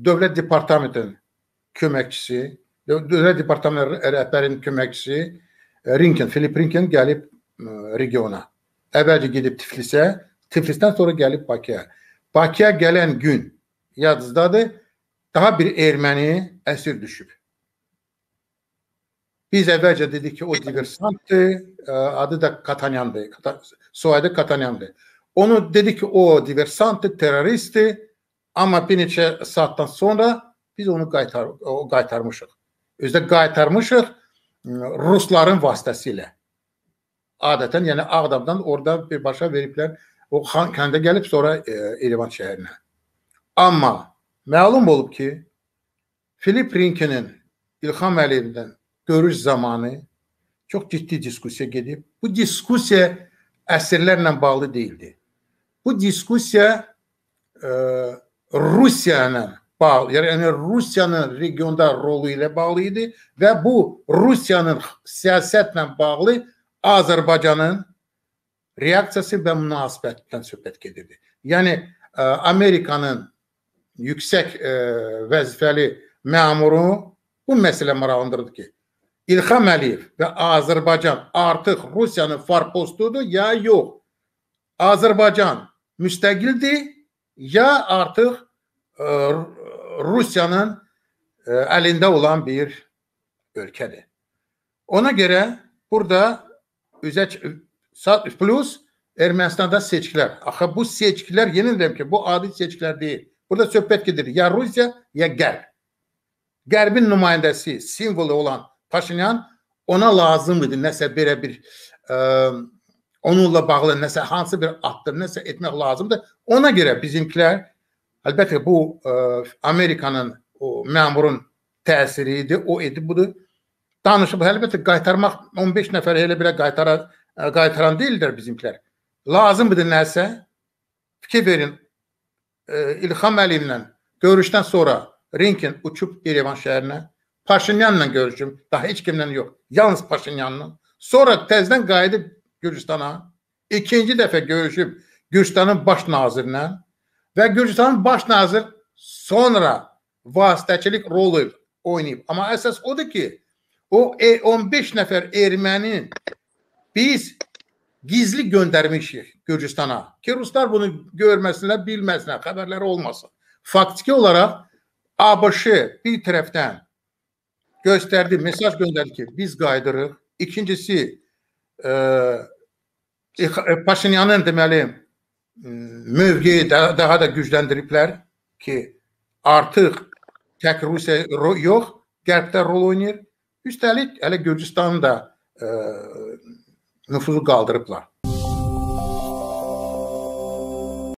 Dövlət Departamentinin köməkçisi, Dövlət Departamenti rəhbərinin köməkçisi e, Rinkin, Filip Rinkin gəlib e, regiona. Əvvəlcə gedib Tiflisə, Tiflisdən sonra gəlib Bakıya. Bakıya gələn gün yadınızdadır, daha bir erməni əsir düşüb. Biz əvvəlcə dedik ki, o diversantdır, e, adı da Katanyandır, soyadı Katanyandır. Onu dedik ki, o diversantdır, teröristdir, Amma bir neçə saatdan sonra biz onu qaytar o qaytarmışıq. Özdə qaytarmışıq rusların vasitəsilə. Adətən yəni Ağdamdan orada birbaşa veriblər o kəndə gəlib sonra e, Erivan şəhərinə. Amma məlum olub ki, Filip Rinkinin İlham Əliyevdən görüş zamanı çox ciddi diskusiya gedib. Bu diskusiya əsirlərlə bağlı değildi. Bu diskusiya e, Rusiyanın bağlı, yəni, yəni Rusiyanın regionda rolu ilə bağlı idi və bu Rusiyanın siyasətlə bağlı Azərbaycanın reaksiyası və münasibətindən söhbət gedirdi. Yəni ə, Amerikanın yüksək ə, vəzifəli məmuru bu məsələ maraqlandırdı ki, İlham Əliyev və Azərbaycan artıq Rusiyanın farpostudur ya yox? Azərbaycan müstəqildir ya artıq ə, e, Rusiyanın ə, e, əlində olan bir ölkədir. Ona görə burada üzə plus Ermənistanda seçkilər. Axı bu seçkilər yenə deyirəm ki, bu adi seçkilər deyil. Burada söhbət gedir ya Rusiya, ya Qərb. Qərbin nümayəndəsi, simvolu olan Paşinyan ona lazım idi nəsə belə bir ə, e, Onunla bağlı nəsə hansı bir addım, nəsə etmək lazımdır. Ona görə bizimkilər əlbəttə bu ə, e, Amerikanın o məmurun təsiri idi, o idi budur. Danışıb əlbəttə qaytarmaq 15 nəfər elə belə qaytara ə, e, qaytaran deyildir bizimkilər. Lazımdır nəsə fikir verin. Ə, e, İlham Əliyevlə görüşdən sonra Rinkin uçub İrəvan şəhərinə Paşinyanla görüşüm, daha heç kimlə yox, yalnız Paşinyanla. Sonra təzədən qayıdıb Gürcistana. İkinci dəfə görüşüb Gürcistanın baş nazirinə və Gürcistanın baş nazir sonra vasitəçilik rolu oynayıb. Amma əsas odur ki, o 15 e, nəfər erməni biz gizli göndərmişik Gürcistana ki, ruslar bunu görməsinlər, bilməsinlər, xəbərləri olmasın. Faktiki olaraq ABŞ bir tərəfdən göstərdi, mesaj göndərdi ki, biz qayıdırıq. İkincisi, E, Paşinyanın deməli mövqeyi daha, daha da gücləndiriblər ki, artıq tək Rusiya ro yox, qərbdə rol oynayır. Üstəlik hələ Gürcüstanı da ə, nüfuzu qaldırıblar.